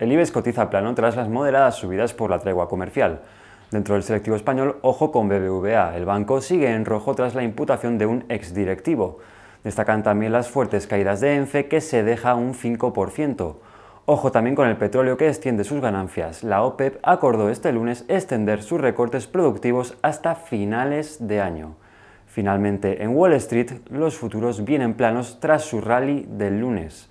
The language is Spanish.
El IBEX cotiza plano tras las moderadas subidas por la tregua comercial. Dentro del selectivo español, ojo con BBVA. El banco sigue en rojo tras la imputación de un exdirectivo. Destacan también las fuertes caídas de ENFE, que se deja un 5%. Ojo también con el petróleo que extiende sus ganancias. La OPEP e acordó este lunes extender sus recortes productivos hasta finales de año. Finalmente, en Wall Street, los futuros vienen planos tras su rally del lunes